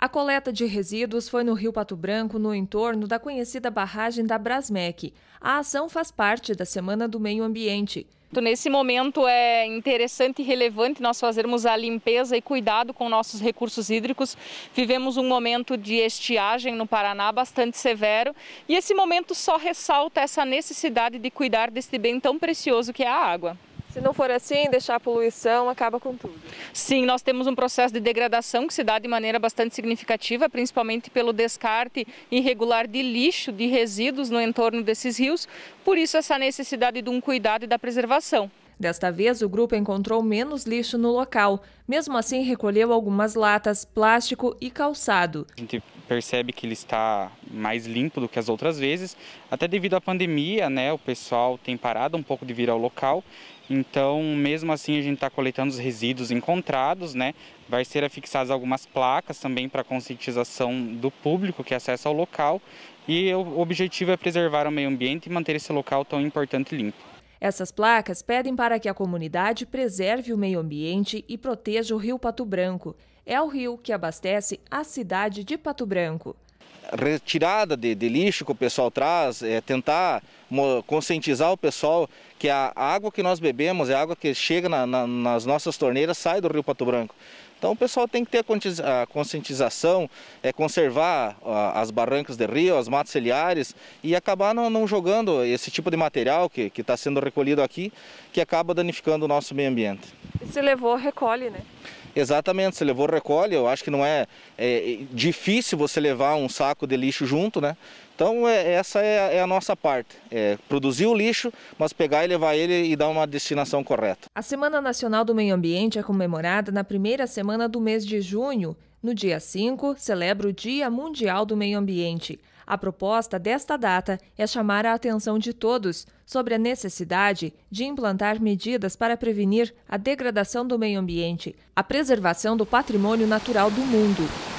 A coleta de resíduos foi no Rio Pato Branco, no entorno da conhecida barragem da Brasmec. A ação faz parte da Semana do Meio Ambiente. Então, nesse momento é interessante e relevante nós fazermos a limpeza e cuidado com nossos recursos hídricos. Vivemos um momento de estiagem no Paraná bastante severo e esse momento só ressalta essa necessidade de cuidar deste bem tão precioso que é a água. Se não for assim, deixar a poluição acaba com tudo. Sim, nós temos um processo de degradação que se dá de maneira bastante significativa, principalmente pelo descarte irregular de lixo, de resíduos no entorno desses rios. Por isso, essa necessidade de um cuidado e da preservação. Desta vez, o grupo encontrou menos lixo no local. Mesmo assim, recolheu algumas latas, plástico e calçado. A gente percebe que ele está mais limpo do que as outras vezes. Até devido à pandemia, né, o pessoal tem parado um pouco de vir ao local. Então, mesmo assim, a gente está coletando os resíduos encontrados, né? Vai ser afixadas algumas placas também para conscientização do público que acessa o local. E o objetivo é preservar o meio ambiente e manter esse local tão importante e limpo. Essas placas pedem para que a comunidade preserve o meio ambiente e proteja o rio Pato Branco. É o rio que abastece a cidade de Pato Branco retirada de, de, lixo que o pessoal traz, é tentar conscientizar o pessoal que a água que nós bebemos é água que chega na, na, nas nossas torneiras, sai do Rio Pato Branco. Então o pessoal tem que ter a conscientização, é, conservar as barrancas de rio, as matas ciliares e acabar não, não jogando esse tipo de material que está sendo recolhido aqui, que acaba danificando o nosso meio ambiente. Se levou, recolhe, né? Exatamente, se levou recolhe, eu acho que não é, é, é, difícil você levar um saco de lixo junto, né? Então é, essa é a, é a, nossa parte, é produzir o lixo, mas pegar e levar ele e dar uma destinação correta. A Semana Nacional do Meio Ambiente é comemorada na primeira semana do mês de junho. No dia 5, celebra o Dia Mundial do Meio Ambiente. A proposta desta data é chamar a atenção de todos sobre a necessidade de implantar medidas para prevenir a degradação do meio ambiente, a preservação do patrimônio natural do mundo.